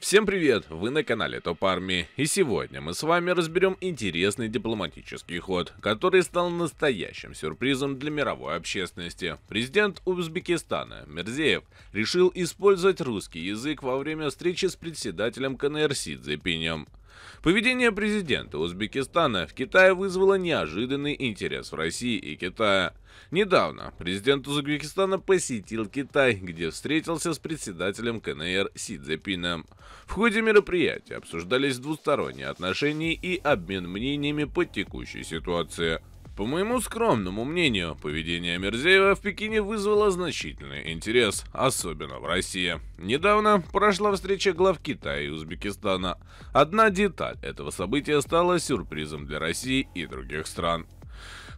Всем привет, вы на канале Топ Армии, и сегодня мы с вами разберем интересный дипломатический ход, который стал настоящим сюрпризом для мировой общественности. Президент Узбекистана Мерзеев решил использовать русский язык во время встречи с председателем КНР Си Цзепинем. Поведение президента Узбекистана в Китае вызвало неожиданный интерес в России и Китае. Недавно президент Узбекистана посетил Китай, где встретился с председателем КНР Си Цзепином. В ходе мероприятия обсуждались двусторонние отношения и обмен мнениями по текущей ситуации – по моему скромному мнению, поведение Мерзеева в Пекине вызвало значительный интерес, особенно в России. Недавно прошла встреча глав Китая и Узбекистана. Одна деталь этого события стала сюрпризом для России и других стран.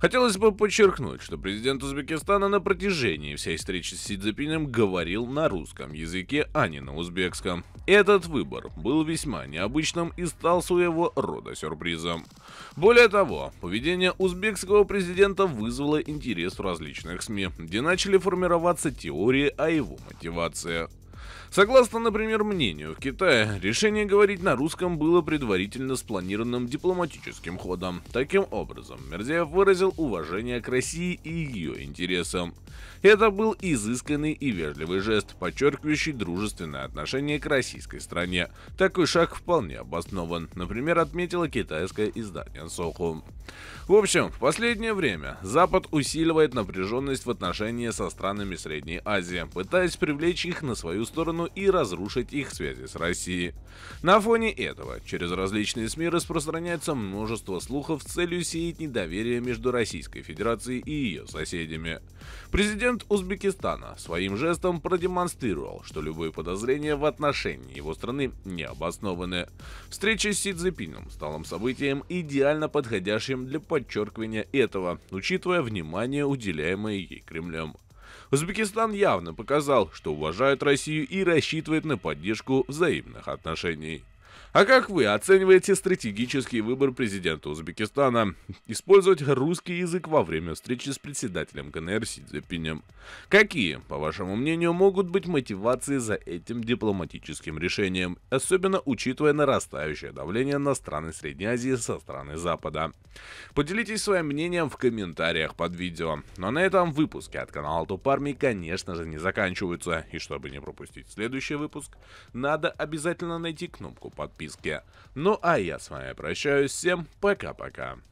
Хотелось бы подчеркнуть, что президент Узбекистана на протяжении всей встречи с Си говорил на русском языке, а не на узбекском. Этот выбор был весьма необычным и стал своего рода сюрпризом. Более того, поведение узбекского президента вызвало интерес в различных СМИ, где начали формироваться теории о его мотивации. Согласно, например, мнению Китая, решение говорить на русском было предварительно спланированным дипломатическим ходом. Таким образом, Мерзеев выразил уважение к России и ее интересам. Это был изысканный и вежливый жест, подчеркивающий дружественное отношение к российской стране. Такой шаг вполне обоснован, например, отметила китайское издание Соху. В общем, в последнее время Запад усиливает напряженность в отношении со странами Средней Азии, пытаясь привлечь их на свою сторону и разрушить их связи с Россией. На фоне этого через различные СМИ распространяется множество слухов с целью сеять недоверие между Российской Федерацией и ее соседями. Президент Узбекистана своим жестом продемонстрировал, что любые подозрения в отношении его страны не обоснованы. Встреча с Си Цзепином стала событием, идеально подходящим оружием для подчеркивания этого, учитывая внимание, уделяемое ей Кремлем. Узбекистан явно показал, что уважает Россию и рассчитывает на поддержку взаимных отношений. А как вы оцениваете стратегический выбор президента Узбекистана использовать русский язык во время встречи с председателем КНР Си Цзепинем? Какие, по вашему мнению, могут быть мотивации за этим дипломатическим решением, особенно учитывая нарастающее давление на страны Средней Азии со стороны Запада? Поделитесь своим мнением в комментариях под видео. Но на этом выпуске от канала Топ Армии, конечно же, не заканчиваются. И чтобы не пропустить следующий выпуск, надо обязательно найти кнопку подписаться подписке. Ну а я с вами прощаюсь. Всем пока-пока.